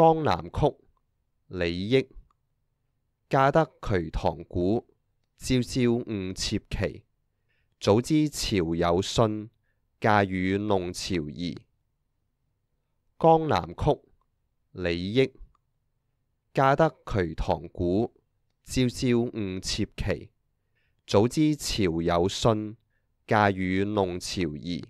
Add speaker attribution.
Speaker 1: 江南曲，李益。嫁得渠塘古，朝朝误妾期。早知朝有信，嫁与弄潮儿。江南曲，李益。嫁得渠塘古，朝朝误妾期。早知朝有信，嫁与弄
Speaker 2: 潮儿。